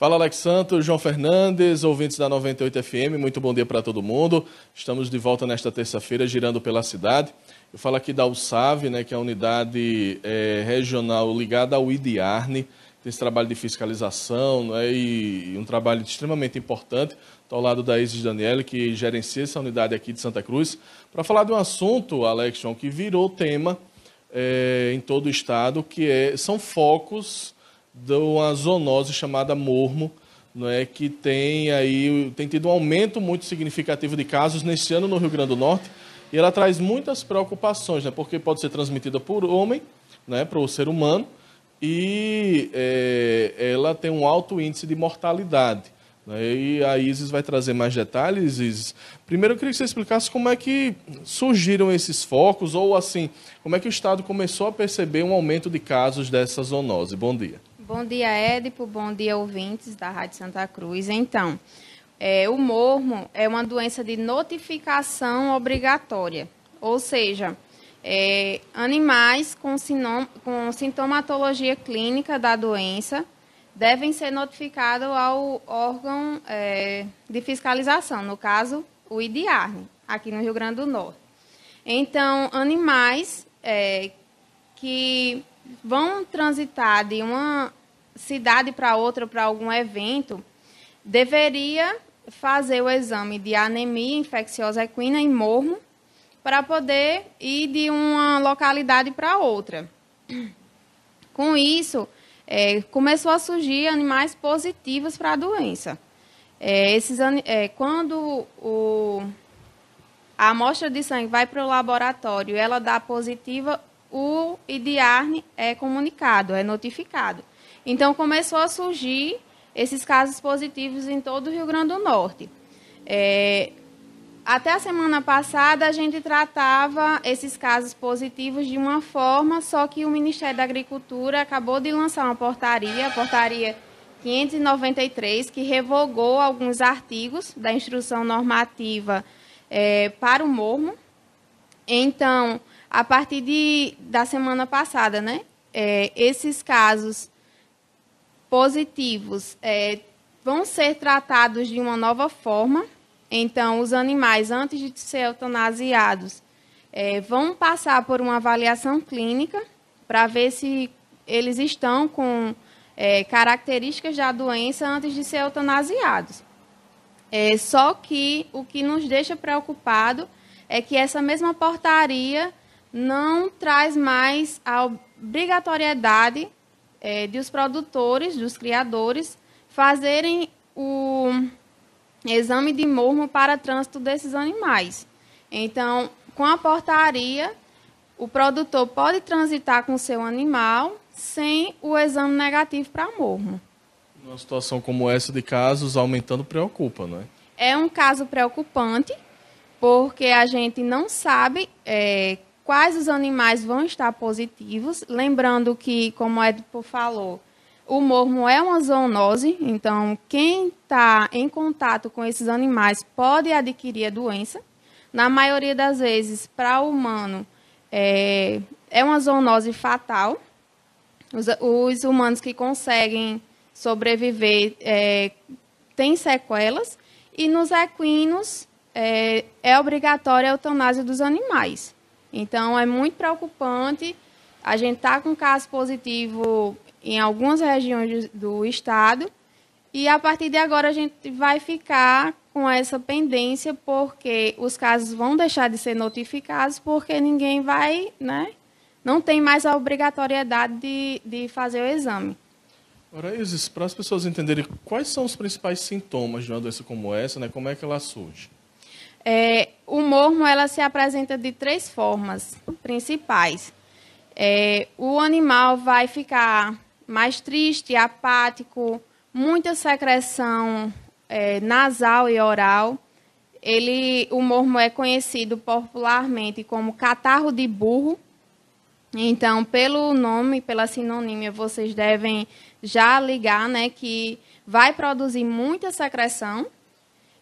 Fala Alex Santos, João Fernandes, ouvintes da 98 FM, muito bom dia para todo mundo. Estamos de volta nesta terça-feira, girando pela cidade. Eu falo aqui da USAV, né, que é a unidade é, regional ligada ao IDIARNE, tem esse trabalho de fiscalização né, e, e um trabalho extremamente importante. Estou tá ao lado da Isis Daniele, que gerencia essa unidade aqui de Santa Cruz, para falar de um assunto, Alex João, que virou tema é, em todo o estado, que é, são focos de uma zoonose chamada mormo, não é que tem aí tem tido um aumento muito significativo de casos neste ano no Rio Grande do Norte e ela traz muitas preocupações, né? Porque pode ser transmitida por homem, né? Para o ser humano e é, ela tem um alto índice de mortalidade. Né? E a Isis vai trazer mais detalhes. Isis, primeiro eu queria que você explicasse como é que surgiram esses focos ou assim como é que o estado começou a perceber um aumento de casos dessa zoonose. Bom dia. Bom dia, Édipo. Bom dia, ouvintes da Rádio Santa Cruz. Então, é, o mormo é uma doença de notificação obrigatória, ou seja, é, animais com, com sintomatologia clínica da doença devem ser notificados ao órgão é, de fiscalização, no caso, o IDIARN, aqui no Rio Grande do Norte. Então, animais é, que vão transitar de uma cidade para outra, para algum evento, deveria fazer o exame de anemia infecciosa equina em mormo para poder ir de uma localidade para outra. Com isso, é, começou a surgir animais positivos para a doença. É, esses, é, quando o, a amostra de sangue vai para o laboratório ela dá positiva, o IDIARN é comunicado, é notificado. Então começou a surgir esses casos positivos em todo o Rio Grande do Norte. É, até a semana passada, a gente tratava esses casos positivos de uma forma, só que o Ministério da Agricultura acabou de lançar uma portaria, a portaria 593, que revogou alguns artigos da instrução normativa é, para o mormo. Então, a partir de, da semana passada, né, é, esses casos positivos é, vão ser tratados de uma nova forma. Então, os animais, antes de ser eutanasiados, é, vão passar por uma avaliação clínica para ver se eles estão com é, características da doença antes de ser eutanasiados. É, só que o que nos deixa preocupado é que essa mesma portaria não traz mais a obrigatoriedade é, de os produtores, dos criadores, fazerem o exame de mormo para trânsito desses animais. Então, com a portaria, o produtor pode transitar com seu animal sem o exame negativo para mormo. Numa situação como essa de casos aumentando preocupa, não é? É um caso preocupante, porque a gente não sabe é, quais os animais vão estar positivos. Lembrando que, como o Edipo falou, o mormo é uma zoonose, então quem está em contato com esses animais pode adquirir a doença. Na maioria das vezes, para o humano, é, é uma zoonose fatal. Os, os, humanos que conseguem sobreviver é, têm sequelas. E nos equinos, é, é obrigatória a eutanásia dos animais. Então, é muito preocupante. A gente está com caso positivo em algumas regiões do estado. E a partir de agora a gente vai ficar com essa pendência, porque os casos vão deixar de ser notificados, porque ninguém vai, né? Não tem mais a obrigatoriedade de, de fazer o exame. Ora, Isis, para as pessoas entenderem quais são os principais sintomas de uma doença como essa, né? Como é que ela surge? É, o mormo ela se apresenta de três formas principais. É, o animal vai ficar mais triste, apático, muita secreção é, nasal e oral. Ele, o mormo é conhecido popularmente como catarro de burro. Então, pelo nome, pela sinonímia, vocês devem já ligar, né, que vai produzir muita secreção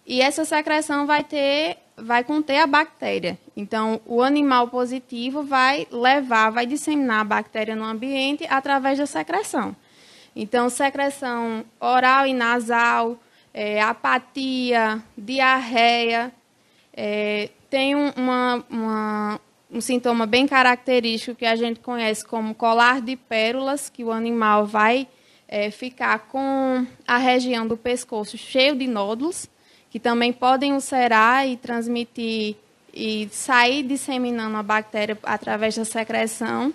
e essa secreção vai ter, vai conter a bactéria. Então, o animal positivo vai levar, vai disseminar a bactéria no ambiente através da secreção. Então, secreção oral e nasal, é, apatia, diarreia. É, tem uma, uma, um sintoma bem característico que a gente conhece como colar de pérolas, que o animal vai é, ficar com a região do pescoço cheio de nódulos que também podem ulcerar e transmitir e sair disseminando a bactéria através da secreção.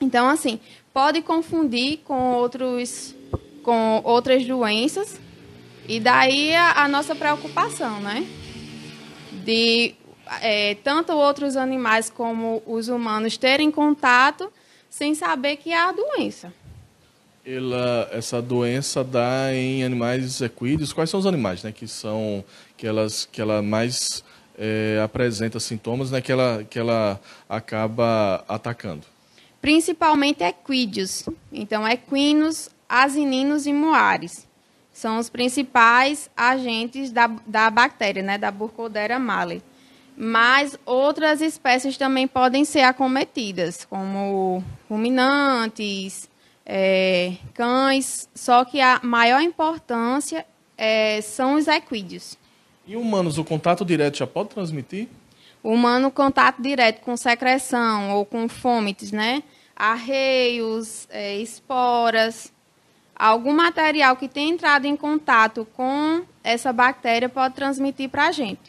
Então, assim, pode confundir com, outros, com outras doenças. E daí a, a nossa preocupação, né? De é, tanto outros animais como os humanos terem contato sem saber que há doença ela, essa doença dá em animais equídeos? Quais são os animais, né, que são que elas que ela mais é, apresenta sintomas, né, que ela que ela acaba atacando? Principalmente equídeos. Então, equinos, asininos e moares são os principais agentes da, da bactéria, né, da Burkholderia male. Mas outras espécies também podem ser acometidas, como ruminantes, é, cães, só que a maior importância é, são os equídeos. E humanos, o contato direto já pode transmitir? humano, contato direto com secreção ou com fômites, né? Arreios, é, esporas. Algum material que tenha entrado em contato com essa bactéria pode transmitir para a gente.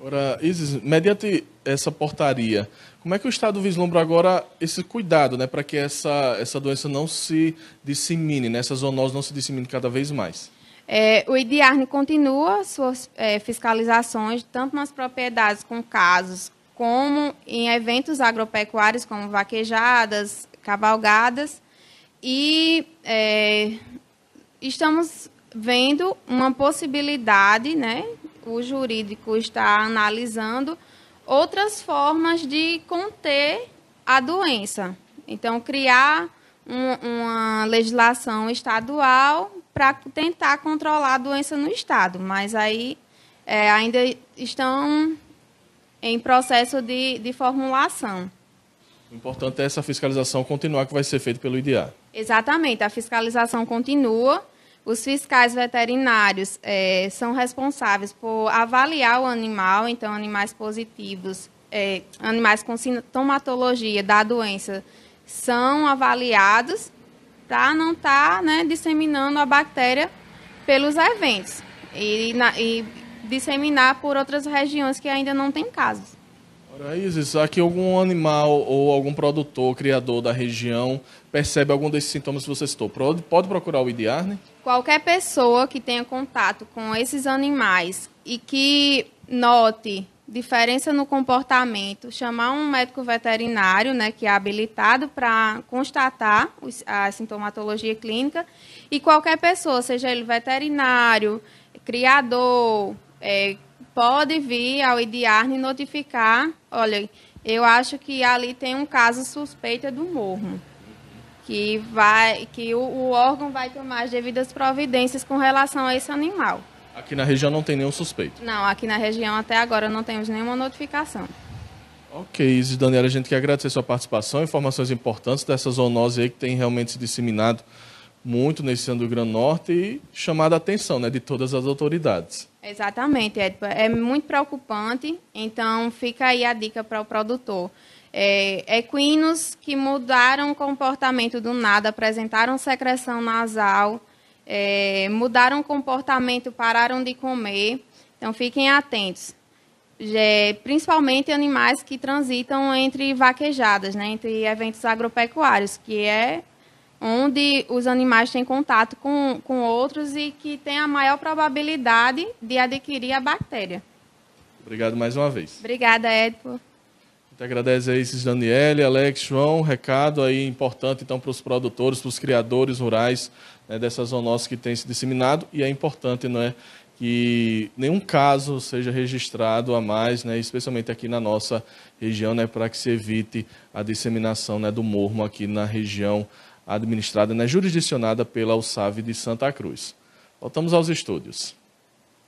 Ora, Isis, mediante essa portaria, como é que o Estado vislumbra agora esse cuidado, né, para que essa, essa doença não se dissemine, né, essa zoonose não se dissemine cada vez mais? É, o IDIARNE continua suas é, fiscalizações, tanto nas propriedades com casos, como em eventos agropecuários, como vaquejadas, cavalgadas, e é, estamos vendo uma possibilidade, né, o jurídico está analisando outras formas de conter a doença. Então, criar um, uma legislação estadual para tentar controlar a doença no estado, mas aí é, ainda estão em processo de, de formulação. O importante é essa fiscalização continuar que vai ser feita pelo IDA. Exatamente, a fiscalização continua os fiscais veterinários é, são responsáveis por avaliar o animal, então animais positivos, é, animais com sintomatologia da doença são avaliados para não estar tá, né, disseminando a bactéria pelos eventos e, na, e disseminar por outras regiões que ainda não tem casos. Raízes, aqui algum animal ou algum produtor, criador da região percebe algum desses sintomas que você citou? Pode, procurar o IDIARNE? Qualquer pessoa que tenha contato com esses animais e que note diferença no comportamento, chamar um médico veterinário, né, que é habilitado para constatar a sintomatologia clínica, e qualquer pessoa, seja ele veterinário, criador, é, pode vir ao Idiarne e notificar, olha, eu acho que ali tem um caso suspeito do morro, que, vai, que o, o órgão vai tomar as devidas providências com relação a esse animal. Aqui na região não tem nenhum suspeito? Não, aqui na região até agora não temos nenhuma notificação. Ok, Isis Daniela, a gente quer agradecer sua participação, informações importantes dessa zoonose aí que tem realmente se disseminado muito nesse ano do Grande Norte e chamado a atenção né, de todas as autoridades. Exatamente, Edipa. É muito preocupante, então fica aí a dica para o produtor. É, equinos que mudaram o comportamento do nada, apresentaram secreção nasal, é, mudaram o comportamento, pararam de comer. Então fiquem atentos. É, principalmente animais que transitam entre vaquejadas, né, entre eventos agropecuários, que é onde os animais têm contato com, com outros e que tem a maior probabilidade de adquirir a bactéria. Obrigado mais uma vez. Obrigada, Edipo. Muito agradece aí, Cis Daniele, Alex, João. Recado aí importante, então, para os produtores, para os criadores rurais né, dessa zoonose que tem se disseminado. E é importante, não é? que nenhum caso seja registrado a mais, né, especialmente aqui na nossa região, né, para que se evite a disseminação né, do mormo aqui na região administrada, né, jurisdicionada pela USAV de Santa Cruz. Voltamos aos estúdios.